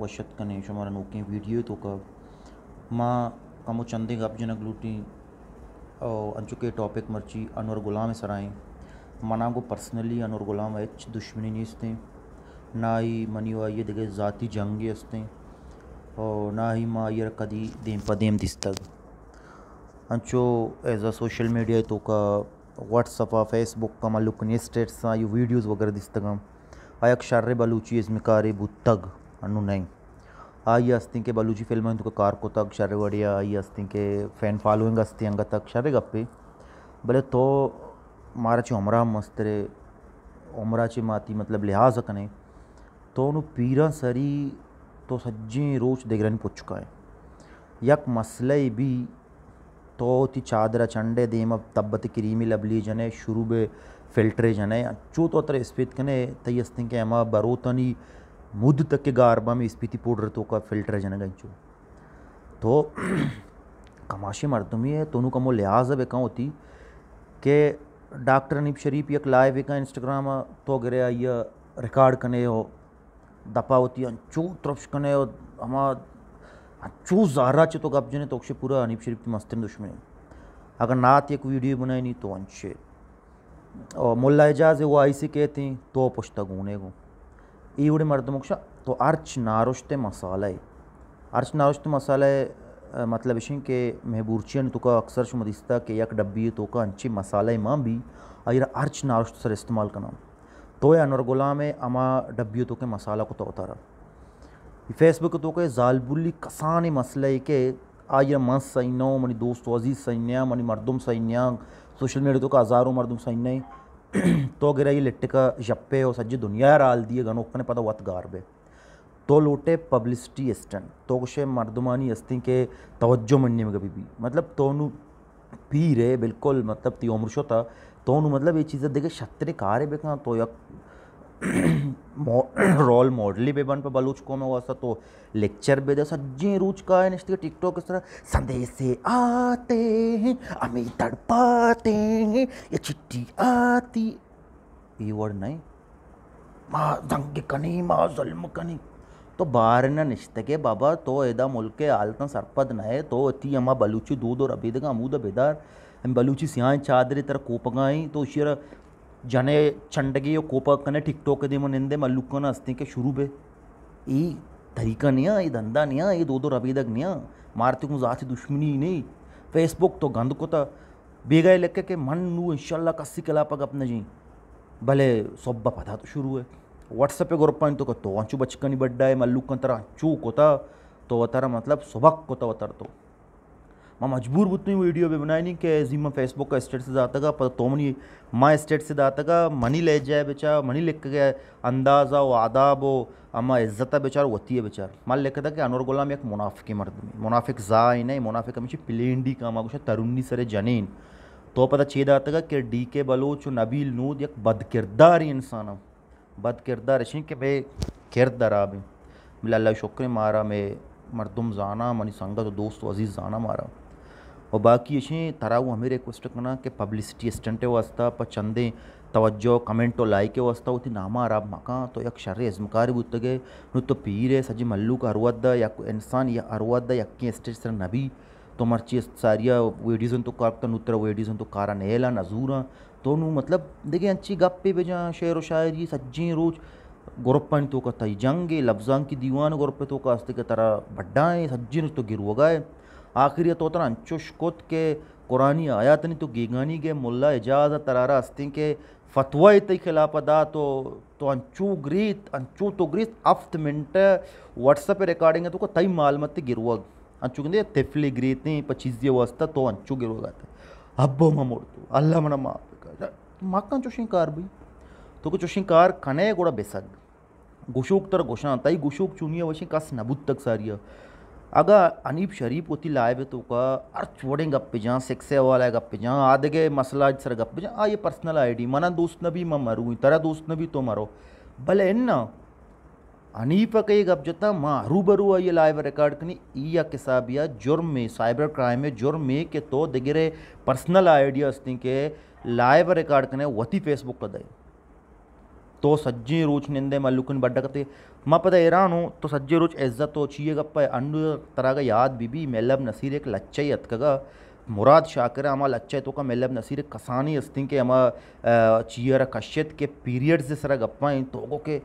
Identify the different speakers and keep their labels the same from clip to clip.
Speaker 1: වශ්‍යත් කනේ ශමර නෝකේ වීඩියෝ තෝක මා කමු චන්දේ ගබ්ජන ගලූටි अंचुके टॉपिक मर्ची अनवर गुलाम सराएँ मना को पर्सनली अनवर गुलाम एच दुश्मनी नहीं हंसते ना ही मनी वा ये दिखे ज़ाती जंग हंसते और ना ही माँ ये कदी देम पदेम दिस्तग अंचो एज अ सोशल मीडिया तो का व्हाट्सअप फेसबुक का मालूक स्टेट्स यू वीडियोज़ वगैरह दिस्तगम आयक शार्र बलूची इसमें कारे बुतग अनु नहीं आई अस्ति के बलूची फिल्म तुका कार को तक शर वडिया आई अस्ति के फैन फॉलोइंग अस्ति अंग तक शरे गप्पी भले तो मारा ची उमरा मस्तरे उमरा ची माती मतलब लिहाज कने तो नु पीर सरी तो सज्जी रोज देख रहे पूछ चुका है यक मसले भी तो ती चादर चंडे देम अब तब्बत क्रीमी लबली जने शुरू बे फिल्टरे जने चू तो तर स्पित कने तयस्तिं के एमा बरोतनी तक के में स्पीति ಮುದ್ದುತಕ್ಕೆ तो का फिल्टर है ಫಿಲ್ಟರ್ ಜನಗಂಚು तो कमाशे है तुम्हें तोनू कमो लिहाज एक होती के डॉक्टर अनीब शरीफ एक लाइव एक इंस्टाग्राम तो गिरे या रिकॉर्ड कने हो दपा होती अंचू तरफ कने हो हमा अंचू जारा चे तो गप तो तोक्षे पूरा अनीब शरीफ की मस्तिन दुश्मन अगर नात एक वीडियो बनाई नहीं तो अंशे और मुला एजाज है वो आई सी हैं तो पुछता गुने को गु। मर्द मर्दमोक्ष तो अर्च नारुश्ते मसाले अर्च नारुश्ते मसाले मतलब इशें के महबूरचियन तो का अक्सर शुमदिस्ता के यक डब्बी तो का अंची मसाले माँ भी अयर अर्च नारुश्त सर इस्तेमाल करना तो या नरगोला में अमा डब्बी तो के मसाला को तो उतारा फेसबुक तो के जालबुल्ली कसानी मसले के आयर मस सैन्य मनी दोस्त अजीज सैन्य मनी मरदम सैन्य सोशल मीडिया तो का हज़ारों मरदुम सैन्य तो और ತೋಗಿರ ಇಲ್ಲಿಟ್ಟಿಕ ಜಪ್ಪೆ ಸಜ್ಜಿ ದುನಿಯಾರ पता ಗಣೋಕ್ಕನೆ गार बे तो लोटे पब्लिसिटी एस्टन तो कुछ मर्दमानी हस्ती के तवज्जो मंडी में कभी भी मतलब तोनु पी रहे बिल्कुल मतलब ती उम्र शो था तोनु मतलब ये चीज़ें देखे शतरे कारे बेखा तो यक રોલ મોડલી બેબન પર બલુચકોમાં हुआ सा तो लेक्चर बेदे सज्जी रूच का है निश्चित टिकटॉक इस तरह संदेशे आते हैं हमें तड़पाते हैं ये चिट्ठी आती ये वर्ड नहीं माँ दंग कनी माँ जुल्म कनी तो ಬಾರಿನ ನಿಶ್ತಗೆ ಬಾಬಾ ತೋ ಎದ ಮುಲ್ಕೆ ಆಲ್ತನ ಸರ್ಪದ ನಹೆ ತೋ ಅತಿ ಅಮ್ಮ ಬಲೂಚಿ दूध और ಅಬಿದಗ ಅಮೂದ ಬೆದಾರ್ हम बलूची सियाँ चादरी तरह कोपगाई तो शिर चंडगी और कोपा कने ජනය दे मन इंदे ටික්ටෝක දෙම නෙන්දෙම අල්ලුක්කන शुरू बे ये तरीका नहीं है ये धंधा नहीं है ये दो दो रवि दग नहीं है मारते को जाति दुश्मनी ही नहीं फेसबुक तो गंद को तो बेगा लेके के मन नू इंशाल्लाह कस्सी कलापक अपने जी भले सब पता तो शुरू है व्हाट्सएप पे ग्रुप तो को तो आंचू बचकनी बड्डा है मल्लू का तरह चूक होता तो वतारा मतलब सबक कोता तो वतर तो मैं मजबूर बुतनी वीडियो भी बनाई नहीं कि जी मां फेसबुक का स्टेटस दाता पर तोमनी मां स्टेटस दाता मनी ले जाए बेचारा मनी लिख के अंदाज़ा व आदाब व अमा इज्जत है बेचार वती है बेचार मान लिखा था कि अनोर गुलाम एक मुनाफिक मर्द में मुनाफिक जाए नहीं मुनाफिक हमेशा प्लेंडी काम कुछ तरुणी सरे जनीन तो पता छेद आता कि डी के बलोच नबील नूद एक बदकिरदार इंसान हम बदकिरदार ऐसे कि भाई किरदार आबे मिला अल्लाह शुक्र मारा मैं मरदम जाना मनी संगत दोस्त अजीज़ जाना मारा और बाकी तरा वो हमें रिक्वेस्ट करना कि पब्लिसिटी स्टंट वास्ता पर चंदे तवज्जो कमेंटो लाइक वास्ता ती नामा राब मक़ा तो एक शर्र भी उतगे नु तो पीर है सजी मल्लूक अरवद्दा या इंसान या अरवद्दा या के स्टेज सर नबी तो मरची सारिया वेडीजन तो कार नुत्र वेडीजन तो कारा नहला हाँ तो नु मतलब देखिए अच्छी गप्पे बेजा शेर व शायरी सज्जी रोज गोरप्पन तो कहता जंगे लफ्जां की दीवान गोरप्पे तो कहते तरह बड्डा है सज्जी तो गिर है आखिर तोतरा चुशकुत के कुरानी आयातनी तो गीगानी के मुल्ला एजाज तरारा अस्ती के फतवा तई खिलाफ अदा तो तो अंचू ग्रीत अंचू तो ग्रीत अफ्त मिनट व्हाट्सएप रिकॉर्डिंग है तो तई मालमत गिरवग अंचू के ग्रीत ग्रीती पचीजे वस्ता तो अंचू गिरवगाते हब्बो मोड़तू अल्लाह मना माफ माका चुशिं कार भी तो चुशी कार खाने गोड़ा बेसग गुशुक तर गोशा तई गुशुक चुनिया वशी कस नबुद तक सारिया अगर अनीब शरीफ उत्ती लाए तो का अर छोड़े गप्पे जहाँ सिक्स वाले गप्पे जहाँ आधे गए मसला सर गप्पे जहाँ आ ये पर्सनल आईडी मना दोस्त ने भी मैं मरू तेरा दोस्त ने भी तो मरो भले इन ना अनीप के गप जता माँ हरू बरू ये लाइव रिकॉर्ड करनी ई या किसा भी जुर्म में साइबर क्राइम में जुर्म में तो के तो दिगरे पर्सनल आइडिया के लाइव रिकॉर्ड करने वती फेसबुक पर दें तो निंदे ಸಜ್ಜಿ मपद ಮಲ್ಲುಕುನ್ तो ಮಪದ रूच इज्जत तो चीय गप ಓಚಿಯಗಪ್ಪ ಅಂಡು याद ಯಾದ್ मेलब नसीर एक ಲಚ್ಚೈ ಅತ್ಕಗ मुराद शाकर अमा लच्चे तो का मेलब नसीर कसानी अस्तिं के अमा चीयर कश्यत के पीरियड्स सरा गप्पा इन तो के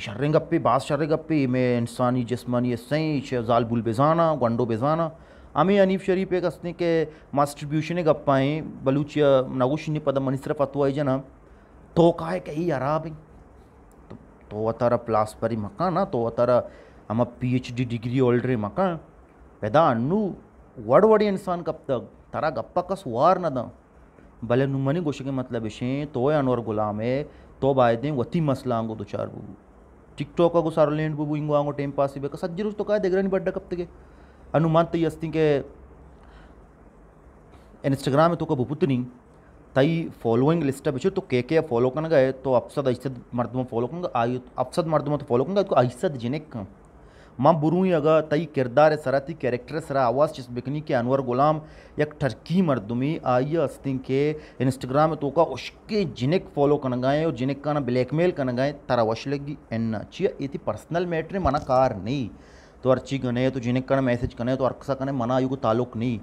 Speaker 1: इशर्रे गप्पे बास शर्रे गप्पे में इंसानी जिसमानी सही जाल बुल बेजाना गंडो बेजाना अमी अनीफ शरीफ एक अस्तिं के मास्ट्रीब्यूशन गप्पाएँ बलूचिया नगुश पद मनिसर फतवा जना तो का है कही अराब तो अतर प्लास परी मका ना हाँ, तो अतर हम P H D degree already म्हाका वेदान न्हू वड व्हड इन्सान कपतक तारा गप्पाकस वार नादा भले मनी गोश के मतलब विशें तो अनवर गुलाम है तो दें वती मसला आंगो दो चार बुबू टिकटॉक को सारो लेंट बुबू इंगो आंगो टाइम पास बेका सज्जी रोज तो का देख नहीं बड्डा कब तक अनुमान तो यस्ती के इंस्टाग्राम में तो का नहीं तई फॉलोइंग लिस्ट पे तो के के फॉलो करने गए तो अफसद अजसद मरदम फॉलो करूँगा आयु अफसद मरदम तो फॉलो करूँगा तो अजसद जिनेक माँ बुरू ही अगर तई किरदार सरा ती कैरेक्टर सरा आवाज़ जिस बिकनी के अनवर गुलाम यक ठरकी मरदमी आई अस्तिंग के इंस्टाग्राम में तो का उसके जिनक फॉलो करने गए और जिनक का ना ब्लैकमेल कर गए तारा वश लगी एन्ना चाहिए ये थी पर्सनल मैटर मना कार नहीं तो अर्ची गने तो जिनक का मैसेज कने तो अर्कसा कने मना आयु को ताल्लुक नहीं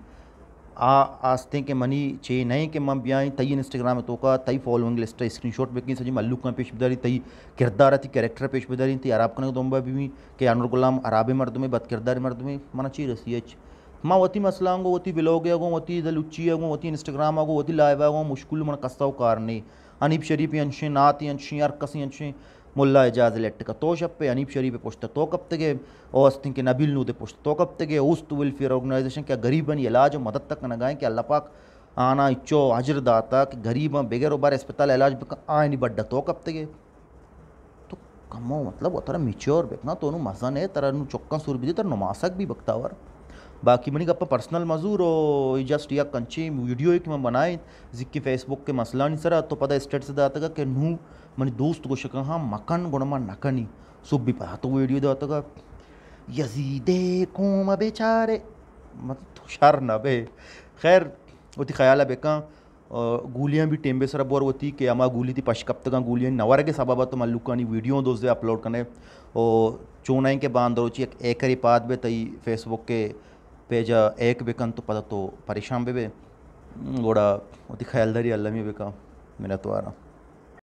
Speaker 1: आ आस्ते के मनी चे नए के मम बियाई तई इंस्टाग्राम में तोका तई फॉलोइंग लिस्ट स्क्रीन शॉट में सजी मल्लू का पेश बेदारी तई किरदार थी कैरेक्टर पेश बेदारी थी अराब कने दोम्बा भी के अनवर गुलाम अराबे मर्द में बद किरदार मर्द में मना ची रसी एच माँ वती मसला गो वती बिलोग गो वती दलुच्ची गो वती इंस्टाग्राम गो वती लाइव गो मुश्किल मन कस्ताव कारने अनीब शरीफ अंशें नात अंशें अरकसी अंशे मुला एजाज ಮುಲ್ಲಾ ಇಜಾಜ್ अनीब ತೋಷಪ್ಪೆ ಅನೀಪ್ तो ಪುಷ್ಟ ತೋಕಪ್ತೆಗೆ ओस्तिन के नबील नूदे पुष्ट तोकब तगे उस तुविल वेलफेयर ऑर्गेनाइजेशन क्या गरीबन इलाज और मदद तक नगाएँ कि अल्लाह पाक आना इच्छो हाजिर दाता कि गरीब बेगैर उबार अस्पताल इलाज आनी बड्डा कब तक तो कमो मतलब वो तरह मिच्योर बेकना तो मजा नहीं तरह चौक्का सुर भी दे तरह नुमासक भी वर ಬಾಕಿ ಮನಿಗೆ ಅಪ್ಪ ಪರ್ಸ್ನಲ್ ಮಜೂರು ಜಸ್ಟ್ ಈಗ फेसबुक के मसला नहीं ಬನಾಯ್ तो पता स्टेट से दाता का ಪದ ಸ್ಟೇಟ್ಸ್ ದಾತಗ ಕೆ ನು ಮನಿ ದೋಸ್ತ್ ಗೋಶಕ ಹಾ ಮಕನ್ ಗುಣಮ ನಕನಿ ಸುಬ್ಬಿ ಪದ ಹತ್ತು ವಿಡಿಯೋ ದಾತಗ यजीदे कोम मेचारे मत तो शर ना बे खैर थी ख्याल बेका गोलियाँ भी टेम्बे सर बोर होती कि अमा गोली थी पशकप तक गोलियाँ नवर के सबाबा तो मल्लू का वीडियो दोस्त अपलोड करने और चोनाई के बांध रोची एक एकरी पाद बे तई फेसबुक के ಪೇಜ ಏಕ್ ಬೇಕಂತು ಪದತು ಪರಿಶಾಂ ಬೇಬೆ ಗೋಡ ಅತಿ ಖಯಾಲ್ದಾರಿ ಅಲ್ಲಮಿ ಬೇಕಾ ಮಿಲತ್ವಾರ